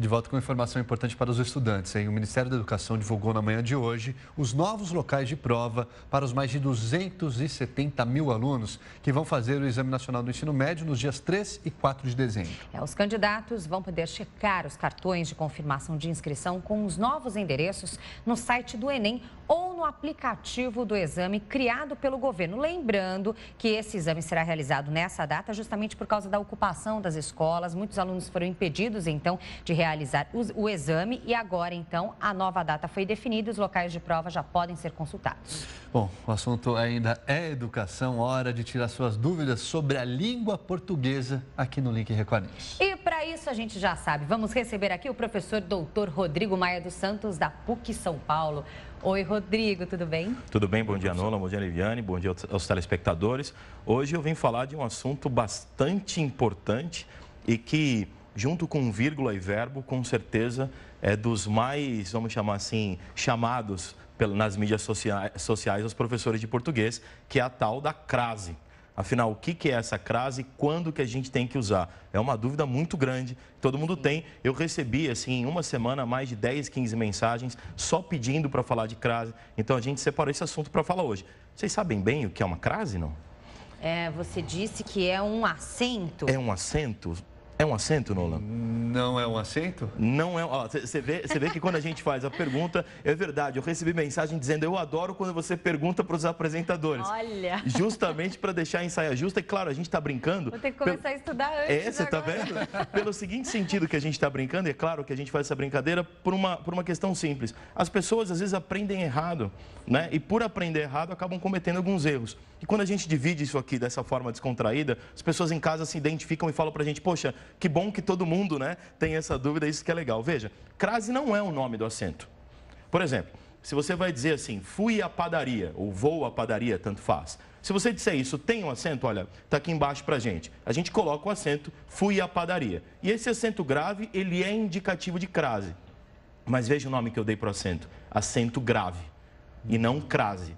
De volta com informação importante para os estudantes. Hein? O Ministério da Educação divulgou na manhã de hoje os novos locais de prova para os mais de 270 mil alunos que vão fazer o Exame Nacional do Ensino Médio nos dias 3 e 4 de dezembro. É, os candidatos vão poder checar os cartões de confirmação de inscrição com os novos endereços no site do Enem ou no aplicativo do exame criado pelo governo. Lembrando que esse exame será realizado nessa data justamente por causa da ocupação das escolas. Muitos alunos foram impedidos, então, de realizar o, exame e agora, então, a nova data foi definida e os locais de prova já podem ser consultados. Bom, o assunto ainda é educação. Hora de tirar suas dúvidas sobre a língua portuguesa aqui no Link Record News. E para isso a gente já sabe, vamos receber aqui o professor doutor Rodrigo Maia dos Santos, da PUC São Paulo. Oi, Rodrigo, tudo bem? Tudo bem, bom dia, Nola, bom dia, Liviane, bom dia aos telespectadores. Hoje eu vim falar de um assunto bastante importante e que, junto com vírgula e verbo, com certeza é dos mais, vamos chamar assim, chamados nas mídias sociais, sociais aos professores de português, que é a tal da crase. Afinal, o que, é essa crase e quando que a gente tem que usar? É uma dúvida muito grande, todo mundo tem. Eu recebi, assim, em uma semana, mais de 10, 15 mensagens só pedindo para falar de crase. Então, a gente separou esse assunto para falar hoje. Vocês sabem bem o que é uma crase, não? É, você disse que é um acento. É um acento? É um acento, Nolan? Hum não é um aceito? Não é. Você vê, vê que quando a gente faz a pergunta, é verdade. Eu recebi mensagem dizendo: eu adoro quando você pergunta para os apresentadores. Olha. Justamente para deixar a ensaia justa. E claro, a gente está brincando. Vou ter que começar pelo... a estudar antes. É, você está vendo? Pelo seguinte sentido que a gente está brincando, e é claro que a gente faz essa brincadeira por uma, por uma questão simples. As pessoas às vezes aprendem errado, né? E por aprender errado, acabam cometendo alguns erros. E quando a gente divide isso aqui dessa forma descontraída, as pessoas em casa se identificam e falam para a gente: poxa, que bom que todo mundo, né? tem essa dúvida, é isso que é legal. Veja, crase não é o nome do assento. Por exemplo, se você vai dizer assim, fui à padaria, ou vou à padaria, tanto faz. Se você disser isso, tem um acento, olha, está aqui embaixo para gente. A gente coloca o acento, fui à padaria. E esse acento grave, ele é indicativo de crase. Mas veja o nome que eu dei para o acento, acento grave, e não crase.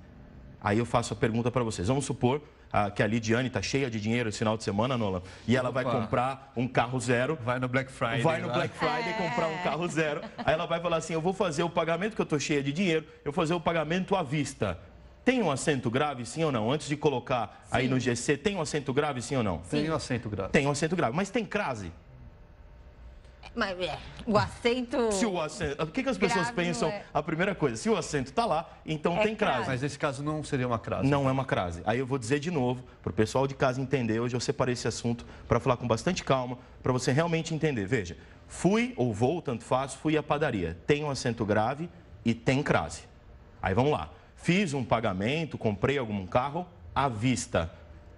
Aí eu faço a pergunta para vocês, vamos supor que a Lidiane está cheia de dinheiro esse final de semana, Nola, e ela Opa. vai comprar um carro zero. Vai no Black Friday. Vai no Black Friday é. comprar um carro zero. Aí ela vai falar assim: eu vou fazer o pagamento, que eu estou cheia de dinheiro, eu vou fazer o pagamento à vista. Tem um acento grave, sim ou não? Antes de colocar sim. aí no GC, tem um acento grave, sim ou não? Tem um acento grave. Tem um acento grave, mas tem crase? Mas, é, o acento. Se o acento. O que, que as pessoas pensam? É. A primeira coisa, se o acento está lá, então é tem crase. crase. Mas esse caso não seria uma crase. Não é uma crase. Aí eu vou dizer de novo, para o pessoal de casa entender, hoje eu separei esse assunto para falar com bastante calma, para você realmente entender. Veja, fui ou vou, tanto faz, fui à padaria. Tem um acento grave e tem crase. Aí vamos lá. Fiz um pagamento, comprei algum carro à vista.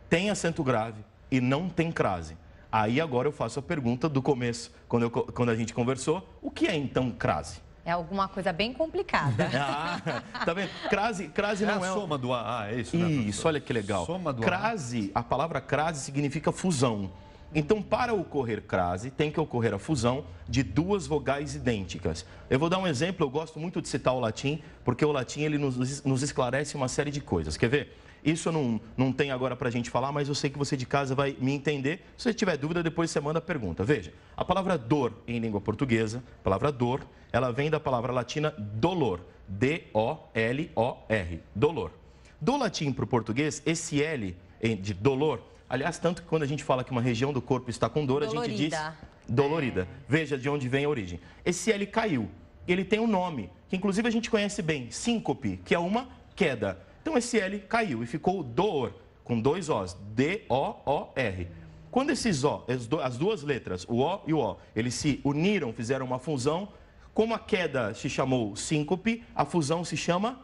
Tem acento grave e não tem crase. Aí agora eu faço a pergunta do começo, quando, eu, quando a gente conversou, o que é então crase? É alguma coisa bem complicada. ah, tá vendo? Crase, crase é não é... a soma do AA, é isso, né, Isso, olha que legal. Soma do crase, a palavra crase significa fusão. Então, para ocorrer crase, tem que ocorrer a fusão de duas vogais idênticas. Eu vou dar um exemplo, eu gosto muito de citar o latim, porque o latim ele nos, nos esclarece uma série de coisas. Quer ver? Isso eu não, não tem agora para a gente falar, mas eu sei que você de casa vai me entender. Se você tiver dúvida, depois você manda a pergunta. Veja, a palavra dor em língua portuguesa, a palavra dor, ela vem da palavra latina dolor, D-O-L-O-R, dolor. Do latim para o português, esse L de dolor, aliás, tanto que quando a gente fala que uma região do corpo está com dor, dolorida. a gente diz dolorida. É. Veja de onde vem a origem. Esse L caiu, ele tem um nome, que inclusive a gente conhece bem, síncope, que é uma queda. Então esse L caiu e ficou dor, com dois Os, D-O-O-R. Quando esses O, as duas letras, o O e o O, eles se uniram, fizeram uma fusão, como a queda se chamou síncope, a fusão se chama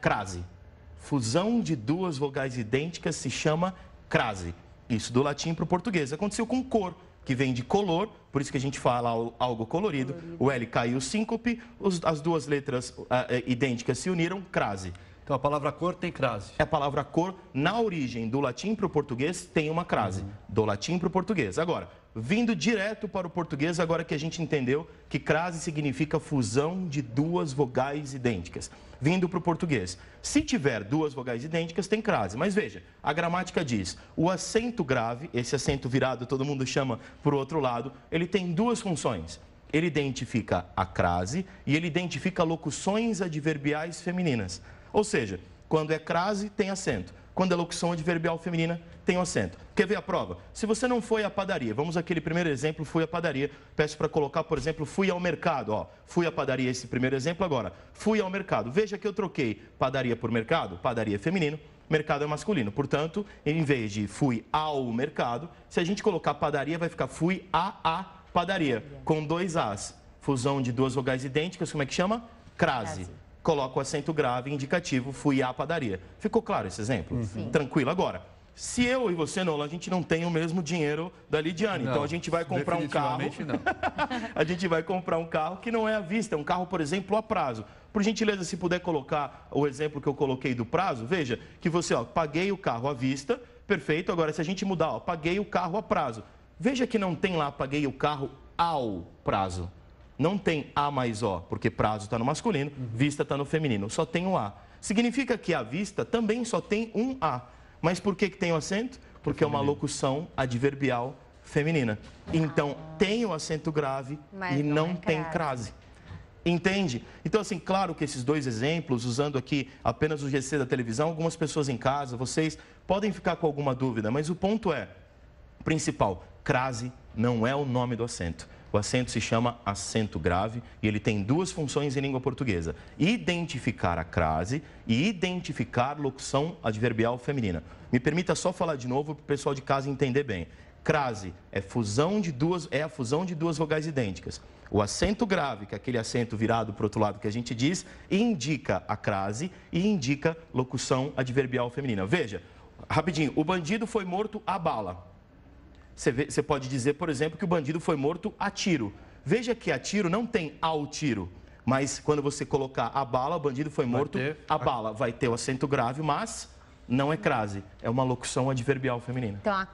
crase. Fusão de duas vogais idênticas se chama crase. Isso do latim para o português. Aconteceu com cor, que vem de color, por isso que a gente fala algo colorido. O L caiu síncope, as duas letras ah, eh, idênticas se uniram, crase. Então a palavra cor tem crase. A palavra cor, na origem do latim para o português, tem uma crase. Uhum. Do latim para o português. Agora, vindo direto para o português, agora que a gente entendeu que crase significa fusão de duas vogais idênticas. Vindo para o português. Se tiver duas vogais idênticas, tem crase. Mas veja, a gramática diz: o acento grave, esse acento virado todo mundo chama por outro lado, ele tem duas funções ele identifica a crase e ele identifica locuções adverbiais femininas. Ou seja, quando é crase, tem acento. Quando é locução adverbial feminina, tem um acento. Quer ver a prova? Se você não foi à padaria, vamos aquele primeiro exemplo, fui à padaria. Peço para colocar, por exemplo, fui ao mercado. Ó, fui à padaria, esse primeiro exemplo agora. Fui ao mercado. Veja que eu troquei padaria por mercado, padaria é feminino, mercado é masculino. Portanto, em vez de fui ao mercado, se a gente colocar padaria, vai ficar fui a a padaria, com dois as. Fusão de duas vogais idênticas, como é que chama? Crase. Crase coloca o acento grave indicativo, fui à padaria. Ficou claro esse exemplo? Uhum. Tranquilo. Agora, se eu e você, Nola, a gente não tem o mesmo dinheiro da Lidiane, então não, então a gente vai comprar um carro. Não. a gente vai comprar um carro que não é à vista, é um carro, por exemplo, a prazo. Por gentileza, se puder colocar o exemplo que eu coloquei do prazo, veja que você, ó, paguei o carro à vista, perfeito. Agora, se a gente mudar, ó, paguei o carro a prazo. Veja que não tem lá, paguei o carro ao prazo. Não tem A mais O, porque prazo está no masculino, uhum. vista está no feminino. Só tem um A. Significa que a vista também só tem um A. Mas por que, que tem o acento? Porque é uma locução adverbial feminina. Então, ah. tem o acento grave Mas e não, não é tem crase. Entende? Então, assim, claro que esses dois exemplos, usando aqui apenas o GC da televisão, algumas pessoas em casa, vocês podem ficar com alguma dúvida, mas o ponto é, principal, crase não é o nome do acento. O acento se chama acento grave e ele tem duas funções em língua portuguesa: identificar a crase e identificar locução adverbial feminina. Me permita só falar de novo para o pessoal de casa entender bem. Crase é, fusão de duas, é a fusão de duas vogais idênticas. O acento grave, que é aquele acento virado para o outro lado que a gente diz, indica a crase e indica locução adverbial feminina. Veja, rapidinho, o bandido foi morto a bala. Você, vê, você pode dizer, por exemplo, que o bandido foi morto a tiro. Veja que a tiro não tem ao tiro, mas quando você colocar a bala, o bandido foi morto ter... a bala. Vai ter o acento grave, mas não é crase, é uma locução adverbial feminina. Então, a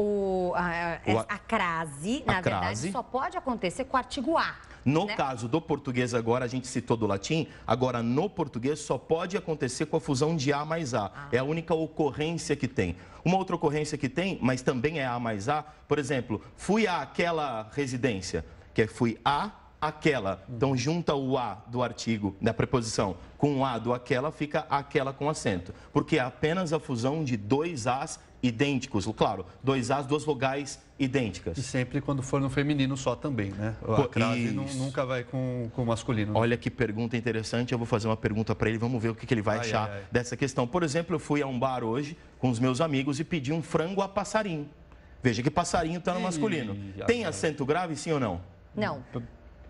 o, a, a, a crase, a na crase. verdade, só pode acontecer com o artigo A. No né? caso do português agora, a gente citou do latim, agora no português só pode acontecer com a fusão de A mais A. Ah. É a única ocorrência que tem. Uma outra ocorrência que tem, mas também é A mais A, por exemplo, fui àquela residência, que é fui a aquela. Hum. Então junta o A do artigo, da preposição, com o A do aquela, fica aquela com acento. Porque é apenas a fusão de dois As idênticos, claro, dois As, duas vogais idênticas. E sempre quando for no feminino só também, né? A crase nunca vai com o masculino. Né? Olha que pergunta interessante, eu vou fazer uma pergunta para ele, vamos ver o que, que ele vai ai, achar ai, ai. dessa questão. Por exemplo, eu fui a um bar hoje com os meus amigos e pedi um frango a passarinho. Veja que passarinho está no masculino. Ei, Tem acento grave, sim ou não? Não.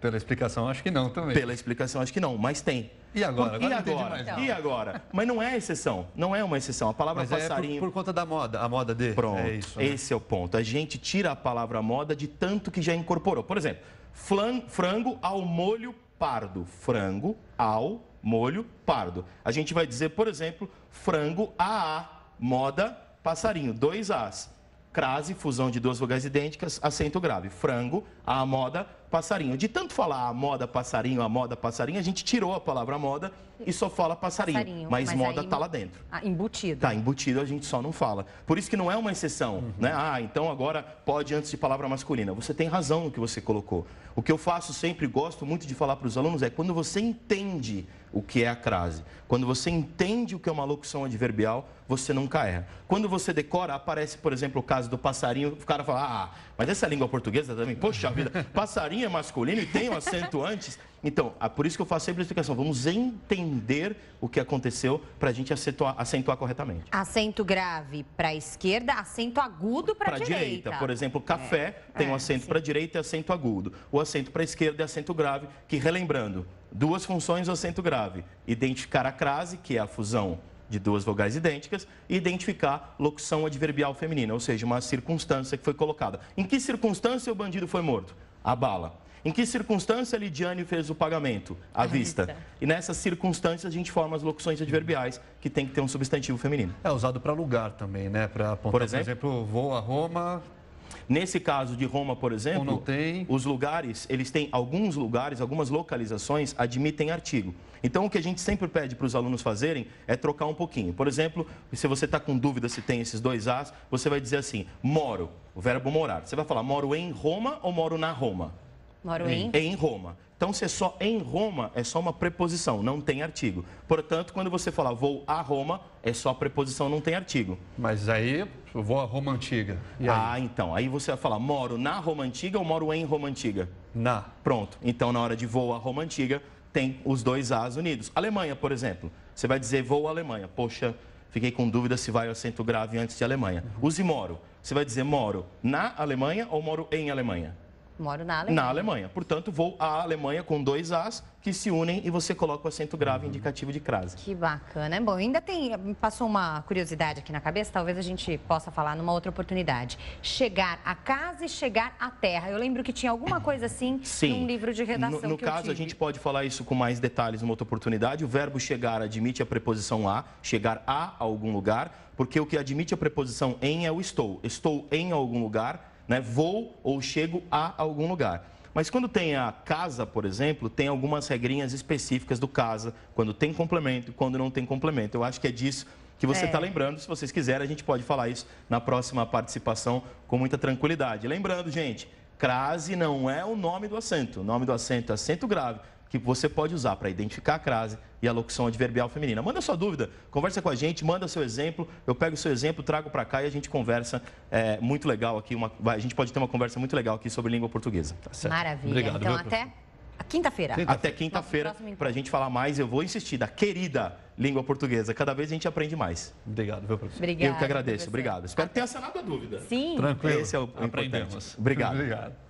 Pela explicação, acho que não também. Pela explicação, acho que não, mas tem. E agora? Por, agora e, agora? Então. e agora? Mas não é exceção, não é uma exceção. A palavra Mas passarinho. É por, por, conta da moda, a moda de. Pronto. É isso, né? Esse é o ponto. A gente tira a palavra moda de tanto que já incorporou. Por exemplo, flan, frango ao molho pardo. Frango ao molho pardo. A gente vai dizer, por exemplo, frango a moda passarinho, dois As. Crase, fusão de duas vogais idênticas, acento grave. Frango, a moda, passarinho. De tanto falar a moda passarinho, a moda passarinho, a gente tirou a palavra moda e só fala passarinho. passarinho mas, mas, moda está lá dentro. Ah, embutido. Tá, embutido a gente só não fala. Por isso que não é uma exceção, uhum. né? Ah, então agora pode antes de palavra masculina. Você tem razão no que você colocou. O que eu faço sempre, gosto muito de falar para os alunos, é quando você entende o que é a crase, quando você entende o que é uma locução adverbial, você nunca erra. Quando você decora, aparece, por exemplo, o caso do passarinho, o cara fala, ah, mas essa é língua portuguesa também, poxa vida, passarinho é masculino e tem o um acento antes. Então, ah, por isso que eu faço sempre a explicação. Vamos entender o que aconteceu para a gente acentuar, acentuar, corretamente. Acento grave para a esquerda, acento agudo para a direita. direita. Por exemplo, café é. tem um é, acento para a direita e acento agudo. O acento para a esquerda é acento grave, que, relembrando, duas funções do acento grave. Identificar a crase, que é a fusão de duas vogais idênticas e identificar locução adverbial feminina, ou seja, uma circunstância que foi colocada. Em que circunstância o bandido foi morto? a bala. Em que circunstância a Lidiane fez o pagamento? À, vista. E nessas circunstâncias a gente forma as locuções adverbiais, que tem que ter um substantivo feminino. É usado para lugar também, né? Para apontar, por exemplo, por exemplo vou a Roma, Nesse caso de Roma, por exemplo, os lugares, eles têm alguns lugares, algumas localizações admitem artigo. Então, o que a gente sempre pede para os alunos fazerem é trocar um pouquinho. Por exemplo, se você está com dúvida se tem esses dois As, você vai dizer assim, moro. O verbo morar. Você vai falar moro em Roma ou moro na Roma? Moro em. Em Roma. Então, se é só em Roma, é só uma preposição, não tem artigo. Portanto, quando você falar vou a Roma, é só preposição, não tem artigo. Mas aí eu vou a Roma Antiga. Ah, então. Aí você vai falar moro na Roma Antiga ou moro em Roma Antiga? Na. Pronto. Então, na hora de vou a Roma Antiga, tem os dois As unidos. Alemanha, por exemplo. Você vai dizer vou à Alemanha. Poxa, fiquei com dúvida se vai ao acento grave antes de Alemanha. Use moro. Você vai dizer moro na Alemanha ou moro em Alemanha? Moro na Alemanha. Na Alemanha. Portanto, vou à Alemanha com dois As que se unem e você coloca o acento grave uhum. indicativo de crase. Que bacana. Bom, ainda tem. Passou uma curiosidade aqui na cabeça, talvez a gente possa falar numa outra oportunidade. Chegar a casa e chegar à terra. Eu lembro que tinha alguma coisa assim Sim. num livro de redação. No, no caso, a gente pode falar isso com mais detalhes numa outra oportunidade. O verbo chegar admite a preposição a, chegar a algum lugar, porque o que admite a preposição em é o estou. Estou em algum lugar né? Vou ou chego a algum lugar. Mas quando tem a casa, por exemplo, tem algumas regrinhas específicas do casa, quando tem complemento, e quando não tem complemento. Eu acho que é disso que você está é. lembrando. Se vocês quiserem, a gente pode falar isso na próxima participação com muita tranquilidade. Lembrando, gente, crase não é o nome do assento. O nome do assento é assento grave que você pode usar para identificar a crase e a locução adverbial feminina. Manda sua dúvida, conversa com a gente, manda seu exemplo, eu pego o seu exemplo, trago para cá e a gente conversa é, muito legal aqui, uma, a gente pode ter uma conversa muito legal aqui sobre língua portuguesa. Tá Maravilha, Obrigado, então até... Quinta-feira. Quinta Até quinta-feira, para a gente falar mais, eu vou insistir da querida língua portuguesa. Cada vez a gente aprende mais. Obrigado, viu, professor. Obrigado, eu que agradeço, professor. obrigado. Espero Até. ter sanado a dúvida. Sim. Tranquilo. Esse é o Aprendemos. importante. Obrigado. obrigado.